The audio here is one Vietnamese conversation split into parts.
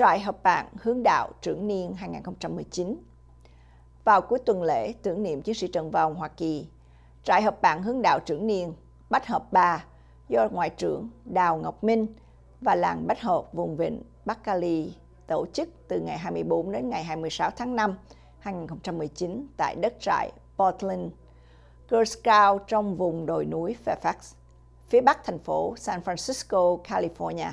Trại Hợp bạn Hướng đạo trưởng niên 2019. Vào cuối tuần lễ tưởng niệm chiến sĩ Trần Vong Hoa Kỳ, Trại Hợp bạn Hướng đạo trưởng niên Bách Hợp 3 do Ngoại trưởng Đào Ngọc Minh và làng Bách Hợp vùng vịnh Bắc Cali tổ chức từ ngày 24 đến ngày 26 tháng 5 2019 tại đất trại Portland, Girl Scout trong vùng đồi núi Fairfax, phía bắc thành phố San Francisco, California.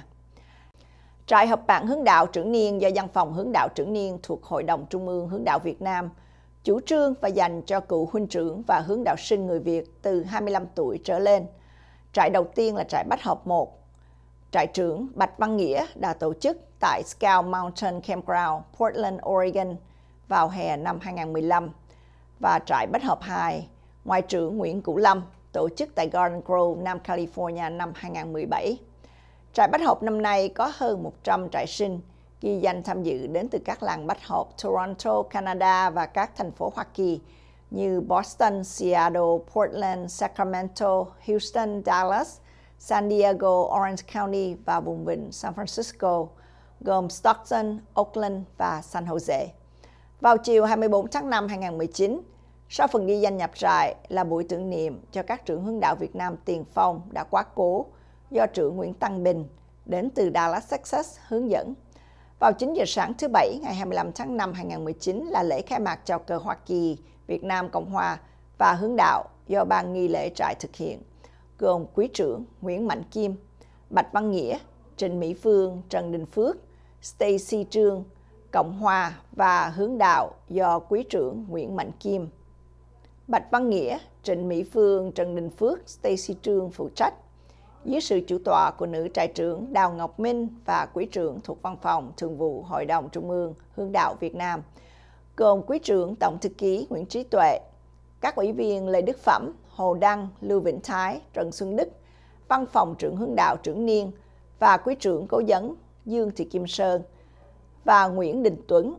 Trại hợp bạn hướng đạo trưởng niên do văn phòng hướng đạo trưởng niên thuộc Hội đồng Trung ương hướng đạo Việt Nam chủ trương và dành cho cựu huynh trưởng và hướng đạo sinh người Việt từ 25 tuổi trở lên. Trại đầu tiên là trại Bách Hợp 1. Trại trưởng Bạch Văn Nghĩa đã tổ chức tại Scout Mountain Campground, Portland, Oregon vào hè năm 2015 và trại Bách Hợp 2, Ngoại trưởng Nguyễn Cửu Lâm tổ chức tại Garden Grove, Nam California năm 2017. Trại Bách Hộp năm nay có hơn 100 trại sinh, ghi danh tham dự đến từ các làng Bách Hộp Toronto, Canada và các thành phố Hoa Kỳ như Boston, Seattle, Portland, Sacramento, Houston, Dallas, San Diego, Orange County và vùng vịnh San Francisco, gồm Stockton, Oakland và San Jose. Vào chiều 24 tháng 5 2019, sau phần ghi danh nhập trại là buổi tưởng niệm cho các trưởng hướng đạo Việt Nam tiền phong đã quá cố do trưởng Nguyễn Tăng Bình đến từ Dallas, Texas hướng dẫn. Vào 9 giờ sáng thứ Bảy ngày 25 tháng 5 2019 là lễ khai mạc chào cờ Hoa Kỳ, Việt Nam Cộng Hòa và hướng đạo do ban nghi lễ trại thực hiện, gồm Quý trưởng Nguyễn Mạnh Kim, Bạch Văn Nghĩa, Trịnh Mỹ Phương, Trần Đình Phước, Stacy Trương, Cộng Hòa và hướng đạo do Quý trưởng Nguyễn Mạnh Kim. Bạch Văn Nghĩa, Trịnh Mỹ Phương, Trần Đình Phước, Stacy Trương phụ trách dưới sự chủ tọa của nữ trại trưởng Đào Ngọc Minh và quý trưởng thuộc văn phòng Thường vụ Hội đồng Trung ương Hương đạo Việt Nam, gồm quý trưởng Tổng thư ký Nguyễn Trí Tuệ, các ủy viên Lê Đức Phẩm, Hồ Đăng, Lưu Vĩnh Thái, Trần Xuân Đức, văn phòng trưởng Hương đạo trưởng Niên và quý trưởng cố vấn Dương Thị Kim Sơn và Nguyễn Đình Tuấn.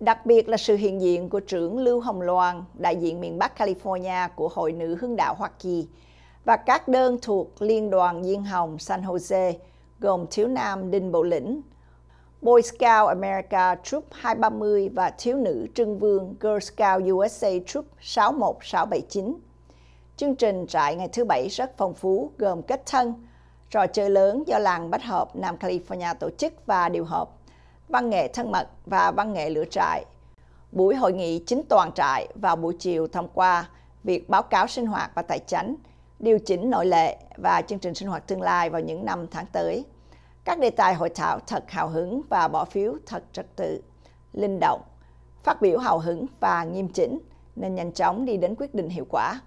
Đặc biệt là sự hiện diện của trưởng Lưu Hồng Loan, đại diện miền Bắc California của Hội nữ Hương đạo Hoa Kỳ, và các đơn thuộc Liên đoàn Diên Hồng San Jose gồm Thiếu Nam Đinh Bộ Lĩnh, Boy Scout America Troop 230 và Thiếu nữ Trưng Vương Girl Scout USA Troop 61679. Chương trình trại ngày thứ Bảy rất phong phú gồm kết thân, trò chơi lớn do làng Bách Hợp Nam California tổ chức và điều hợp, văn nghệ thân mật và văn nghệ lửa trại. Buổi hội nghị chính toàn trại vào buổi chiều thông qua việc báo cáo sinh hoạt và tài chánh – điều chỉnh nội lệ và chương trình sinh hoạt tương lai vào những năm tháng tới. Các đề tài hội thảo thật hào hứng và bỏ phiếu thật trật tự, linh động, phát biểu hào hứng và nghiêm chỉnh nên nhanh chóng đi đến quyết định hiệu quả.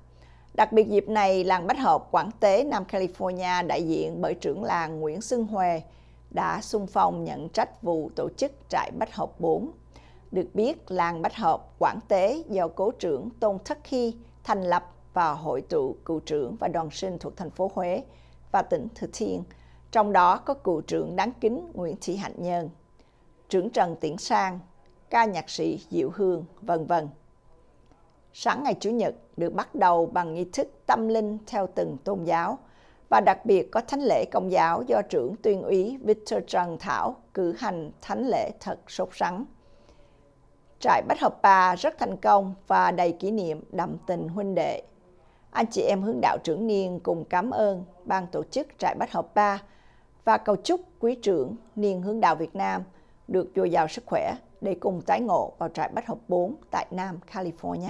Đặc biệt dịp này, làng Bách Hợp Quảng Tế Nam California đại diện bởi trưởng làng Nguyễn Xuân Huề đã xung phong nhận trách vụ tổ chức trại Bách Hợp 4. Được biết, làng Bách Hợp Quảng Tế do cố trưởng Tôn Thất Khi thành lập và hội tụ cựu trưởng và đoàn sinh thuộc thành phố Huế và tỉnh Thừa Thiên, trong đó có cựu trưởng đáng kính Nguyễn Thị Hạnh Nhân, trưởng Trần Tiễn Sang, ca nhạc sĩ Diệu Hương, vân vân. Sáng ngày Chủ nhật được bắt đầu bằng nghi thức tâm linh theo từng tôn giáo và đặc biệt có thánh lễ công giáo do trưởng tuyên úy Victor Trần Thảo cử hành thánh lễ thật sốt sắng. Trại Bách Hợp Bà rất thành công và đầy kỷ niệm đậm tình huynh đệ anh chị em hướng đạo trưởng Niên cùng cảm ơn ban tổ chức trại Bách Hợp 3 và cầu chúc quý trưởng Niên hướng đạo Việt Nam được dồi dào sức khỏe để cùng tái ngộ vào trại Bách Hợp 4 tại Nam California.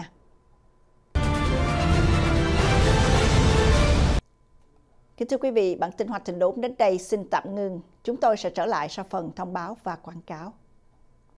Kính thưa quý vị, bản tin hoạt hình đốn đến đây xin tạm ngưng. Chúng tôi sẽ trở lại sau phần thông báo và quảng cáo.